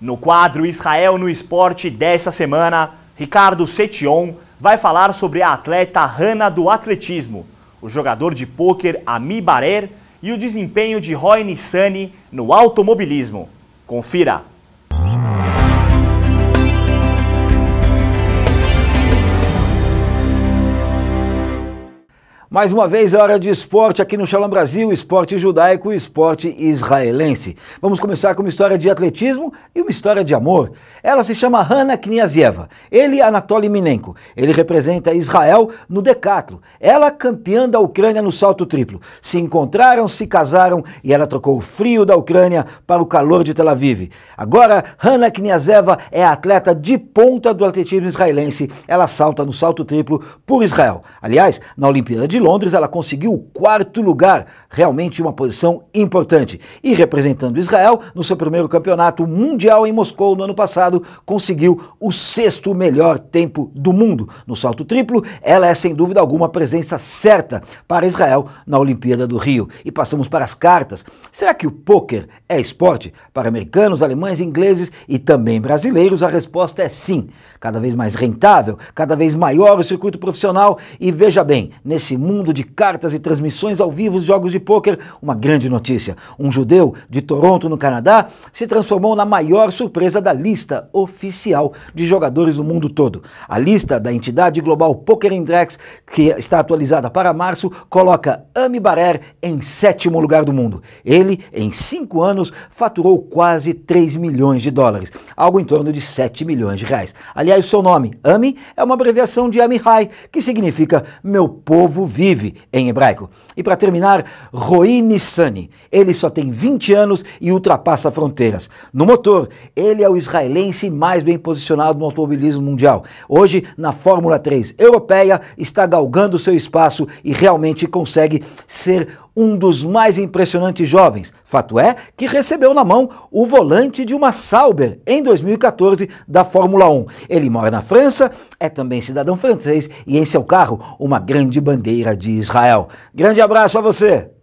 No quadro Israel no Esporte dessa semana, Ricardo Setion vai falar sobre a atleta Hanna do atletismo, o jogador de pôquer Ami Barer e o desempenho de Roy Nissani no automobilismo. Confira! Mais uma vez é hora de esporte aqui no Shalom Brasil, esporte judaico e esporte israelense. Vamos começar com uma história de atletismo e uma história de amor. Ela se chama Hanna Kniazieva, ele Anatoly Minenko. Ele representa Israel no decatlo, ela campeã da Ucrânia no salto triplo. Se encontraram, se casaram e ela trocou o frio da Ucrânia para o calor de Tel Aviv. Agora, Hanna Kniazieva é a atleta de ponta do atletismo israelense. Ela salta no salto triplo por Israel. Aliás, na Olimpíada de Londres, ela conseguiu o quarto lugar, realmente uma posição importante. E representando Israel, no seu primeiro campeonato mundial em Moscou no ano passado, conseguiu o sexto melhor tempo do mundo. No salto triplo, ela é sem dúvida alguma a presença certa para Israel na Olimpíada do Rio. E passamos para as cartas. Será que o pôquer é esporte? Para americanos, alemães, ingleses e também brasileiros, a resposta é sim. Cada vez mais rentável, cada vez maior o circuito profissional e veja bem, nesse mundo de cartas e transmissões ao vivo de jogos de pôquer, uma grande notícia. Um judeu de Toronto, no Canadá, se transformou na maior surpresa da lista oficial de jogadores do mundo todo. A lista da entidade global Poker Index, que está atualizada para março, coloca Ami Barer em sétimo lugar do mundo. Ele, em cinco anos, faturou quase 3 milhões de dólares, algo em torno de 7 milhões de reais. Aliás, seu nome, Ami, é uma abreviação de Ami high que significa meu povo vive em hebraico. E para terminar, Roine Nissani. Ele só tem 20 anos e ultrapassa fronteiras. No motor, ele é o israelense mais bem posicionado no automobilismo mundial. Hoje, na Fórmula 3 europeia, está galgando seu espaço e realmente consegue ser um dos mais impressionantes jovens. Fato é que recebeu na mão o volante de uma Sauber em 2014 da Fórmula 1. Ele mora na França, é também cidadão francês e em seu carro uma grande bandeira de Israel. Grande abraço a você!